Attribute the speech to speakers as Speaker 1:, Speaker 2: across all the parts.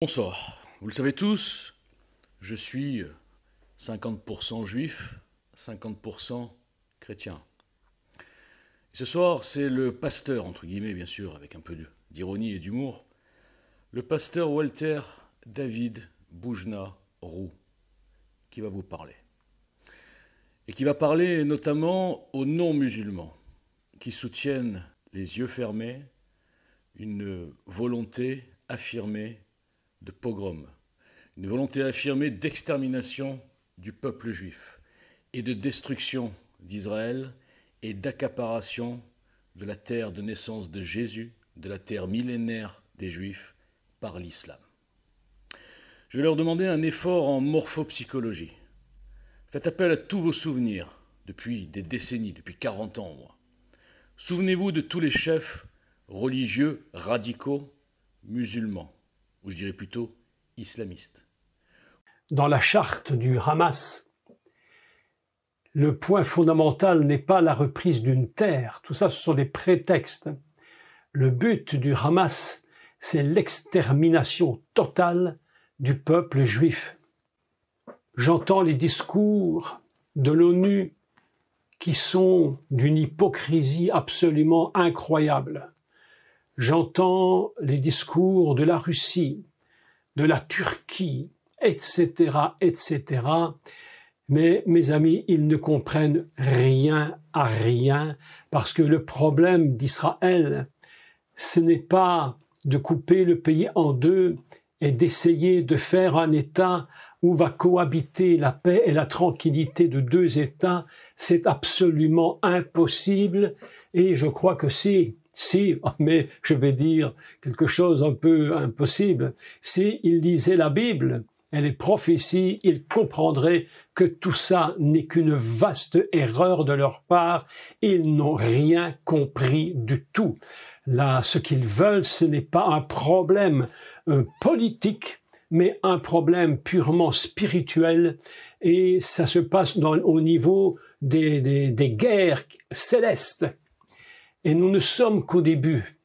Speaker 1: Bonsoir. Vous le savez tous, je suis 50% euh, juif, 50% chrétien. Et ce soir, c'est le pasteur, entre guillemets, bien sûr, avec un peu d'ironie et d'humour, le pasteur Walter David Boujna Roux, qui va vous parler. Et qui va parler notamment aux non-musulmans, qui soutiennent, les yeux fermés, une volonté affirmée de pogrom, une volonté affirmée d'extermination du peuple juif et de destruction d'Israël et d'accaparation de la terre de naissance de Jésus, de la terre millénaire des Juifs par l'islam. Je vais leur demander un effort en morphopsychologie. Faites appel à tous vos souvenirs depuis des décennies, depuis 40 ans Souvenez-vous de tous les chefs religieux, radicaux, musulmans je dirais plutôt islamiste.
Speaker 2: Dans la charte du Hamas, le point fondamental n'est pas la reprise d'une terre, tout ça ce sont des prétextes. Le but du Hamas, c'est l'extermination totale du peuple juif. J'entends les discours de l'ONU qui sont d'une hypocrisie absolument incroyable. J'entends les discours de la Russie, de la Turquie, etc., etc. Mais mes amis, ils ne comprennent rien à rien parce que le problème d'Israël, ce n'est pas de couper le pays en deux et d'essayer de faire un État où va cohabiter la paix et la tranquillité de deux États, c'est absolument impossible. Et je crois que si si, mais je vais dire quelque chose un peu impossible, si lisaient la Bible et les prophéties, ils comprendraient que tout ça n'est qu'une vaste erreur de leur part. Ils n'ont rien compris du tout. Là, ce qu'ils veulent, ce n'est pas un problème euh, politique, mais un problème purement spirituel, et ça se passe au niveau des guerres célestes. Et nous ne sommes qu'au début.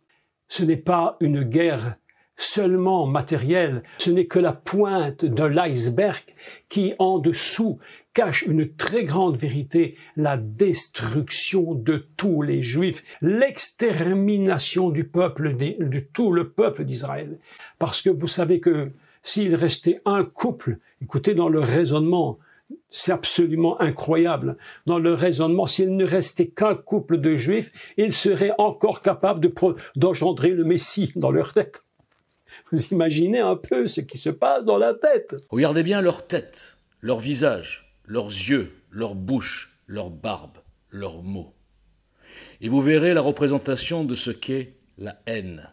Speaker 2: Ce n'est pas une guerre seulement matérielle, ce n'est que la pointe de l'iceberg qui, en dessous, cache une très grande vérité, la destruction de tous les Juifs, l'extermination du peuple, de tout le peuple d'Israël. Parce que vous savez que s'il restait un couple, écoutez dans le raisonnement, c'est absolument incroyable. Dans le raisonnement, s'il ne restait qu'un couple de juifs, ils seraient encore capables d'engendrer le Messie dans leur tête. Vous imaginez un peu ce qui se passe dans la tête. Regardez bien leur tête, leur visage, leurs yeux,
Speaker 1: leur bouche, leur barbe, leurs mots. Et vous verrez la représentation de ce qu'est la haine.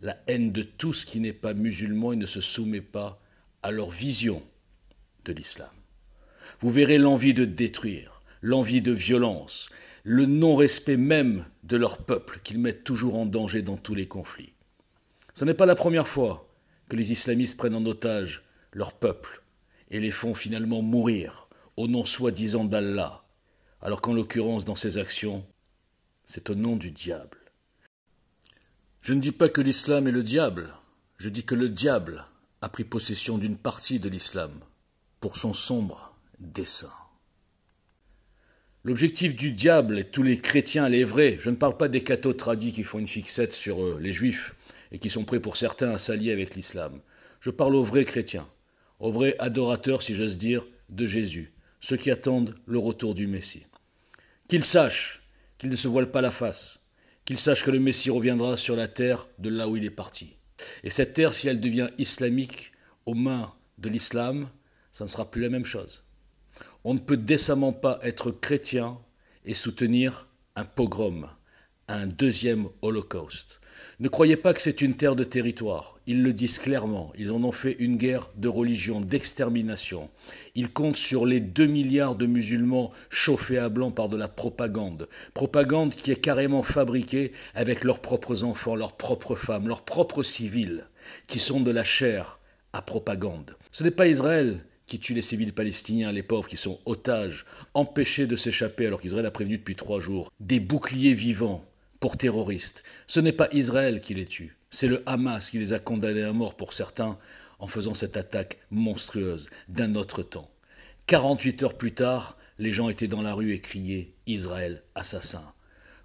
Speaker 1: La haine de tout ce qui n'est pas musulman et ne se soumet pas à leur vision de l'islam vous verrez l'envie de détruire, l'envie de violence, le non-respect même de leur peuple qu'ils mettent toujours en danger dans tous les conflits. Ce n'est pas la première fois que les islamistes prennent en otage leur peuple et les font finalement mourir au nom soi-disant d'Allah, alors qu'en l'occurrence dans ces actions, c'est au nom du diable. Je ne dis pas que l'islam est le diable, je dis que le diable a pris possession d'une partie de l'islam, pour son sombre L'objectif du diable, et tous les chrétiens, les vrais, je ne parle pas des cathos tradis qui font une fixette sur euh, les juifs et qui sont prêts pour certains à s'allier avec l'islam. Je parle aux vrais chrétiens, aux vrais adorateurs, si j'ose dire, de Jésus, ceux qui attendent le retour du Messie. Qu'ils sachent qu'ils ne se voilent pas la face, qu'ils sachent que le Messie reviendra sur la terre de là où il est parti. Et cette terre, si elle devient islamique, aux mains de l'islam, ça ne sera plus la même chose. On ne peut décemment pas être chrétien et soutenir un pogrom, un deuxième holocauste. Ne croyez pas que c'est une terre de territoire. Ils le disent clairement. Ils en ont fait une guerre de religion, d'extermination. Ils comptent sur les 2 milliards de musulmans chauffés à blanc par de la propagande. Propagande qui est carrément fabriquée avec leurs propres enfants, leurs propres femmes, leurs propres civils, qui sont de la chair à propagande. Ce n'est pas Israël qui tue les civils palestiniens, les pauvres qui sont otages, empêchés de s'échapper alors qu'Israël a prévenu depuis trois jours, des boucliers vivants pour terroristes. Ce n'est pas Israël qui les tue, c'est le Hamas qui les a condamnés à mort pour certains en faisant cette attaque monstrueuse d'un autre temps. 48 heures plus tard, les gens étaient dans la rue et criaient Israël assassin.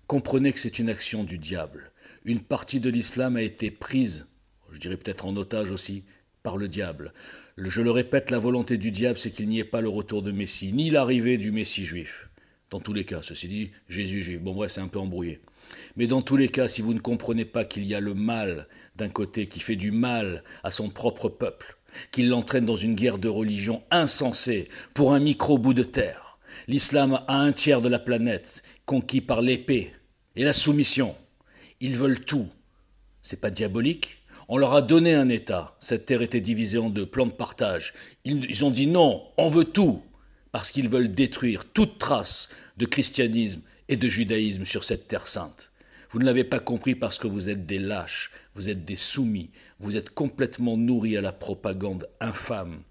Speaker 1: Comprenez que c'est une action du diable. Une partie de l'islam a été prise, je dirais peut-être en otage aussi, par le diable. Je le répète, la volonté du diable, c'est qu'il n'y ait pas le retour de Messie, ni l'arrivée du Messie juif. Dans tous les cas, ceci dit, Jésus juif. Bon, bref, c'est un peu embrouillé. Mais dans tous les cas, si vous ne comprenez pas qu'il y a le mal d'un côté qui fait du mal à son propre peuple, qu'il l'entraîne dans une guerre de religion insensée pour un micro bout de terre, l'islam a un tiers de la planète conquis par l'épée et la soumission. Ils veulent tout. C'est pas diabolique on leur a donné un État. Cette terre était divisée en deux, plan de partage. Ils, ils ont dit non, on veut tout, parce qu'ils veulent détruire toute trace de christianisme et de judaïsme sur cette terre sainte. Vous ne l'avez pas compris parce que vous êtes des lâches, vous êtes des soumis, vous êtes complètement nourris à la propagande infâme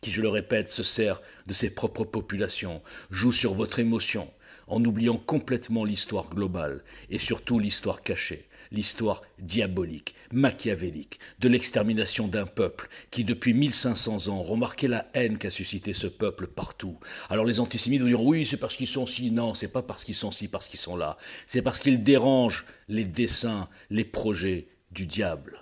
Speaker 1: qui, je le répète, se sert de ses propres populations, joue sur votre émotion, en oubliant complètement l'histoire globale et surtout l'histoire cachée l'histoire diabolique, machiavélique, de l'extermination d'un peuple qui, depuis 1500 ans, remarquait la haine qu'a suscité ce peuple partout. Alors les antisémites vont dire « oui, c'est parce qu'ils sont si, non, c'est pas parce qu'ils sont si, parce qu'ils sont là, c'est parce qu'ils dérangent les desseins, les projets du diable.